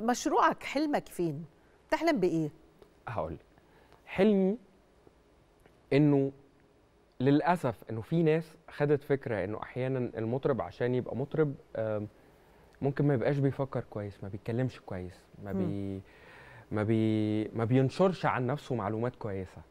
مشروعك حلمك فين؟ تحلم بايه؟ هقول حلمي انه للاسف انه في ناس خدت فكره انه احيانا المطرب عشان يبقى مطرب ممكن ما يبقاش بيفكر كويس ما بيتكلمش كويس ما بي ما بي ما بينشرش عن نفسه معلومات كويسه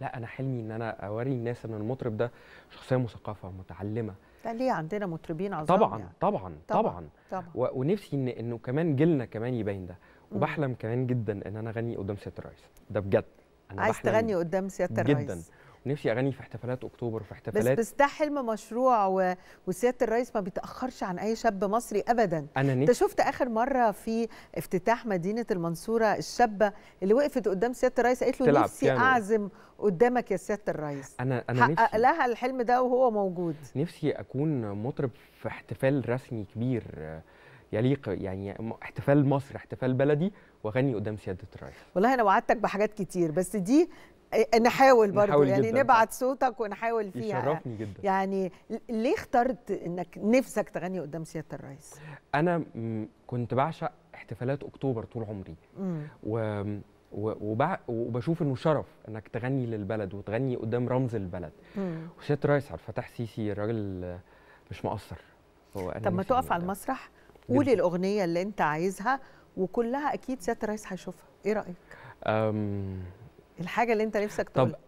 لا انا حلمي ان انا اوري الناس ان المطرب ده شخصيه مثقفه متعلمه ده ليه عندنا مطربين عظام طبعا يعني. طبعا طبعا, طبعا. طبعا. ونفسي ان انه كمان جيلنا كمان يبين ده وبحلم كمان جدا ان انا اغني قدام سياده الرئيس ده بجد انا عايز تغني قدام سياده الرئيس جدا نفسي اغني في احتفالات اكتوبر في احتفالات بس بس ده حلم مشروع و... وسياده الرئيس ما بيتاخرش عن اي شاب مصري ابدا انا نفسي انت شفت اخر مره في افتتاح مدينه المنصوره الشابه اللي وقفت قدام سياده الرئيس قالت له نفسي يعني. اعزم قدامك يا سياده الرئيس انا انا حقق نفسي لها الحلم ده وهو موجود نفسي اكون مطرب في احتفال رسمي كبير يليق يعني احتفال مصر احتفال بلدي واغني قدام سياده الرئيس والله انا وعدتك بحاجات كتير بس دي آه، نحاول برضه نحاول يعني جداً. نبعت صوتك ونحاول فيها يشرفني جدا يعني ليه اخترت انك نفسك تغني قدام سياده الرئيس انا كنت بعشق احتفالات اكتوبر طول عمري و وبشوف انه شرف انك تغني للبلد وتغني قدام رمز البلد وسياده الرئيس عبد الفتاح سيسي راجل مش مقصر هو طب ما تقف على المسرح قول الاغنيه اللي انت عايزها وكلها اكيد سياده الرئيس هيشوفها ايه رايك أم... الحاجه اللي انت نفسك تقول طب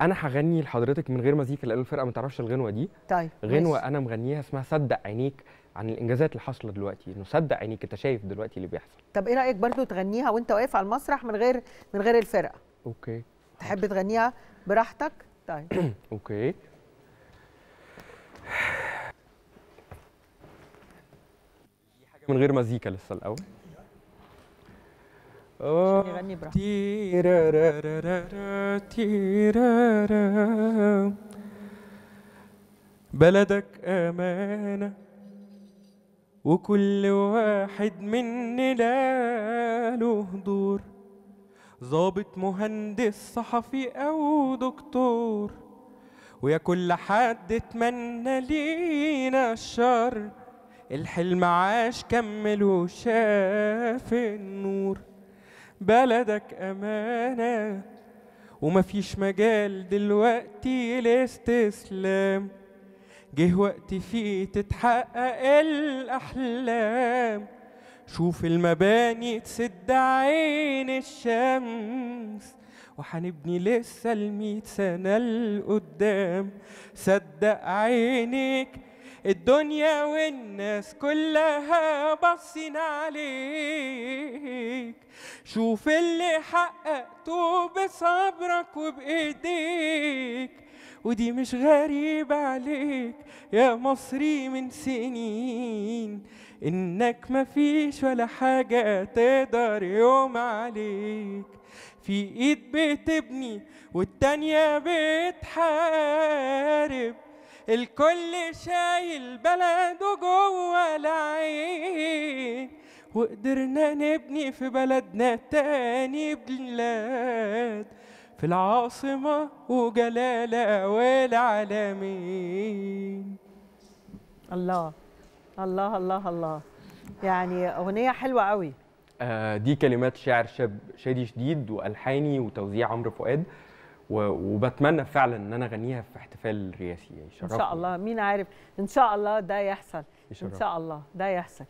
انا هغني لحضرتك من غير مزيكا لان الفرقه ما تعرفش الغنوه دي طيب غنوه ماشي. انا مغنيها اسمها صدق عينيك عن الانجازات اللي حاصله دلوقتي انه صدق عينيك انت شايف دلوقتي اللي بيحصل طب ايه رايك برضو تغنيها وانت واقف على المسرح من غير من غير الفرقه اوكي تحب تغنيها براحتك طيب اوكي من غير مزيكا لسه الاول بلدك أمانة وكل واحد مننا له دور ظابط مهندس صحفي أو دكتور ويا كل حد اتمنى لينا الشر الحلم عاش كمل وشاف النور بلدك أمانة ومفيش مجال دلوقتي لاستسلام جه وقت فيه تتحقق الأحلام شوف المباني تسد عين الشمس وحنبني لسه الميت سنة لقدام صدق عينيك الدنيا والناس كلها باصين عليك شوف اللي حققته بصبرك وبإيديك ودي مش غريبة عليك يا مصري من سنين إنك مفيش ولا حاجة تقدر يوم عليك في إيد بتبني والتانية بتحارب الكل شايل بلده جوه العين وقدرنا نبني في بلدنا تاني بلاد في العاصمة وجلالة والعالمين الله الله الله الله يعني أغنية حلوة قوي آه دي كلمات شاعر شاب شادي شديد وألحاني وتوزيع عمرو فؤاد وبتمنى فعلا ان انا اغنيها في احتفال رئاسي يعني ان شاء الله مين عارف ان شاء الله ده يحصل ان شاء الله ده يحصل